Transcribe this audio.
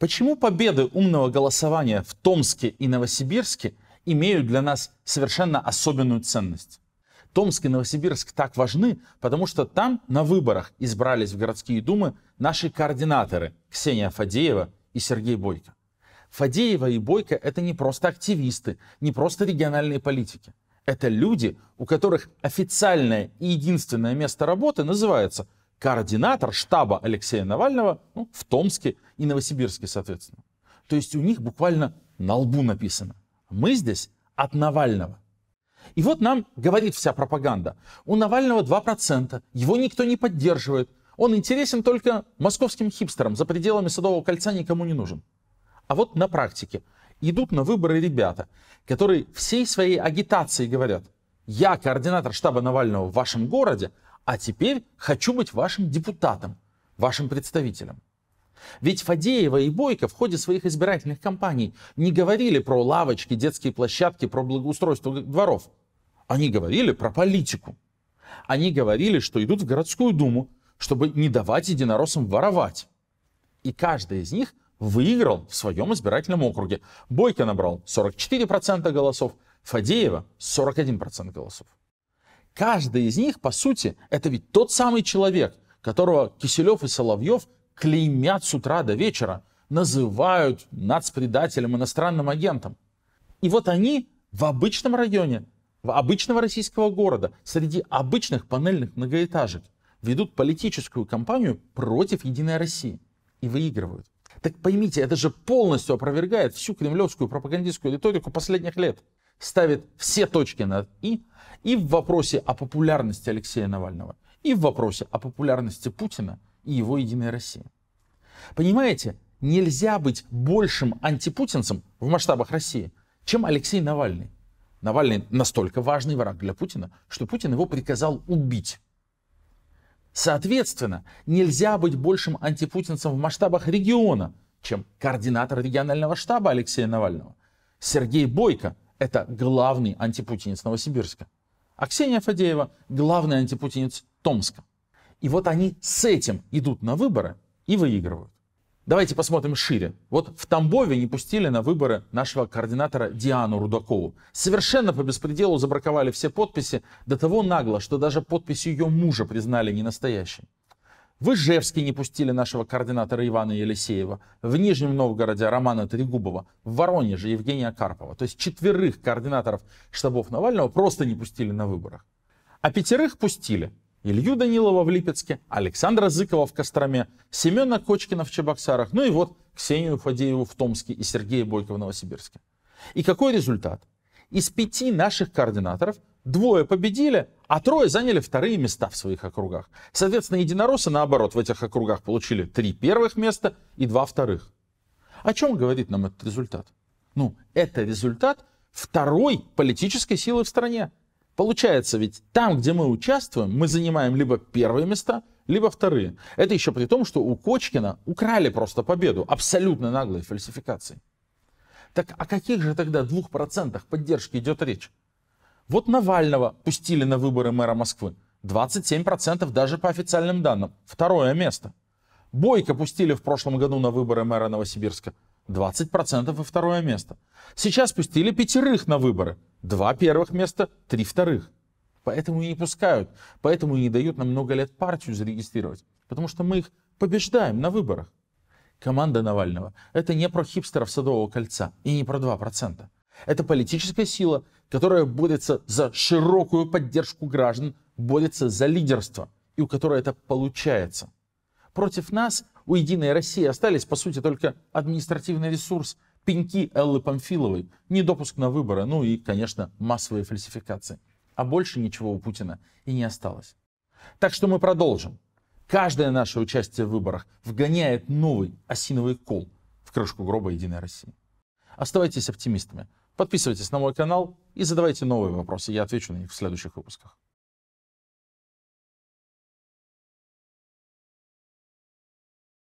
Почему победы умного голосования в Томске и Новосибирске имеют для нас совершенно особенную ценность? Томск и Новосибирск так важны, потому что там на выборах избрались в городские думы наши координаторы Ксения Фадеева и Сергей Бойко. Фадеева и Бойко – это не просто активисты, не просто региональные политики. Это люди, у которых официальное и единственное место работы называется – координатор штаба Алексея Навального ну, в Томске и Новосибирске, соответственно. То есть у них буквально на лбу написано. Мы здесь от Навального. И вот нам говорит вся пропаганда. У Навального 2%, его никто не поддерживает. Он интересен только московским хипстерам, за пределами Садового кольца никому не нужен. А вот на практике идут на выборы ребята, которые всей своей агитацией говорят – я координатор штаба Навального в вашем городе, а теперь хочу быть вашим депутатом, вашим представителем. Ведь Фадеева и Бойко в ходе своих избирательных кампаний не говорили про лавочки, детские площадки, про благоустройство дворов. Они говорили про политику. Они говорили, что идут в городскую думу, чтобы не давать единороссам воровать. И каждый из них выиграл в своем избирательном округе. Бойко набрал 44% голосов, Фадеева 41% голосов. Каждый из них, по сути, это ведь тот самый человек, которого Киселев и Соловьев клеймят с утра до вечера, называют нацпредателем, иностранным агентом. И вот они в обычном районе, в обычного российского города, среди обычных панельных многоэтажек ведут политическую кампанию против «Единой России» и выигрывают. Так поймите, это же полностью опровергает всю кремлевскую пропагандистскую риторику последних лет ставит все точки над «и» и в вопросе о популярности Алексея Навального, и в вопросе о популярности Путина и его «Единой России». Понимаете, нельзя быть большим антипутинцем в масштабах России, чем Алексей Навальный. Навальный настолько важный враг для Путина, что Путин его приказал убить. Соответственно, нельзя быть большим антипутинцем в масштабах региона, чем координатор регионального штаба Алексея Навального. Сергей Бойко, это главный антипутинец Новосибирска. А Ксения Фадеева главный антипутинец Томска. И вот они с этим идут на выборы и выигрывают. Давайте посмотрим шире. Вот в Тамбове не пустили на выборы нашего координатора Диану Рудакову. Совершенно по беспределу забраковали все подписи, до того нагло, что даже подписи ее мужа признали ненастоящей. В Ижевске не пустили нашего координатора Ивана Елисеева, в Нижнем Новгороде Романа Трегубова, в Воронеже Евгения Карпова. То есть четверых координаторов штабов Навального просто не пустили на выборах. А пятерых пустили. Илью Данилова в Липецке, Александра Зыкова в Костроме, Семена Кочкина в Чебоксарах, ну и вот Ксению Фадееву в Томске и Сергея Бойко в Новосибирске. И какой результат? из пяти наших координаторов двое победили, а трое заняли вторые места в своих округах. Соответственно, единороссы, наоборот, в этих округах получили три первых места и два вторых. О чем говорит нам этот результат? Ну, это результат второй политической силы в стране. Получается ведь там, где мы участвуем, мы занимаем либо первые места, либо вторые. Это еще при том, что у Кочкина украли просто победу абсолютно наглой фальсификацией. Так о каких же тогда двух процентах поддержки идет речь? Вот Навального пустили на выборы мэра Москвы. 27% даже по официальным данным. Второе место. Бойко пустили в прошлом году на выборы мэра Новосибирска. 20% и второе место. Сейчас пустили пятерых на выборы. Два первых места, три вторых. Поэтому и не пускают. Поэтому и не дают нам много лет партию зарегистрировать. Потому что мы их побеждаем на выборах команда Навального. Это не про хипстеров Садового кольца и не про 2%. Это политическая сила, которая борется за широкую поддержку граждан, борется за лидерство, и у которой это получается. Против нас у «Единой России» остались, по сути, только административный ресурс, пеньки Эллы Памфиловой, недопуск на выборы, ну и, конечно, массовые фальсификации. А больше ничего у Путина и не осталось. Так что мы продолжим каждое наше участие в выборах вгоняет новый осиновый кол в крышку гроба Единой России. Оставайтесь оптимистами. Подписывайтесь на мой канал и задавайте новые вопросы. Я отвечу на них в следующих выпусках.